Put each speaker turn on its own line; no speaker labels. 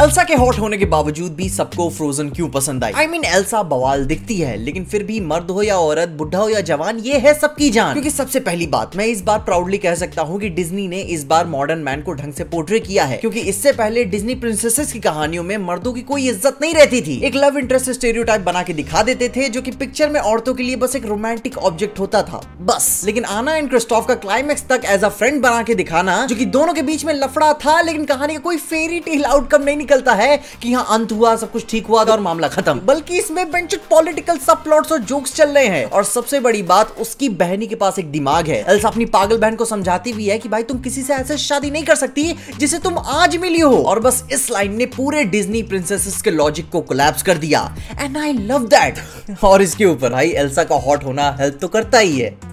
Elsa के hot होने के बावजूद भी सबको फ्रोजन क्यों पसंद आई आई मीन एल्सा बवाल दिखती है लेकिन फिर भी मर्द हो या औरत बुढ़ा हो या जवान ये है सबकी जान क्योंकि सबसे पहली बात मैं इस बार प्राउडली कह सकता हूँ कि डिज्नी ने इस बार मॉडर्न मैन को ढंग से पोर्ट्रे किया है क्योंकि इससे पहले डिज्नी प्रिंसेसेस की कहानियों में मर्दों की कोई इज्जत नहीं रहती थी एक लव इंटरेस्ट स्टेरियो बना के दिखा देते थे जो की पिक्चर में औरतों के लिए बस एक रोमांटिक ऑब्जेक्ट होता था बस लेकिन आना एंड क्रिस्टॉफ का क्लाइमैक्स तक एज अ फ्रेंड बना के दिखाना जो की दोनों के बीच में लफड़ा था लेकिन कहानी का कोई फेरी टेल आउटकम नहीं नहीं निकलता है कि यहाँ अंत हुआ सब कुछ ठीक हुआ और मामला खत्म बल्कि इसमें बेंच पॉलिटिकल सब प्लॉट और जोक्स चल रहे हैं और सबसे बड़ी बात उसकी बहनी के पास एक दिमाग है एल्स अपनी पागल बहन को समझाती भी है कि भाई तुम किसी से ऐसे शादी नहीं कर सकती जिसे तुम आज मिली हो और बस इस लाइन ने पूरे डिज्नी प्रिंसेस के लॉजिक को कोलैप्स कर दिया एंड आई लव दैट और इसके ऊपर भाई एल्सा का हॉट होना हेल्प तो करता ही है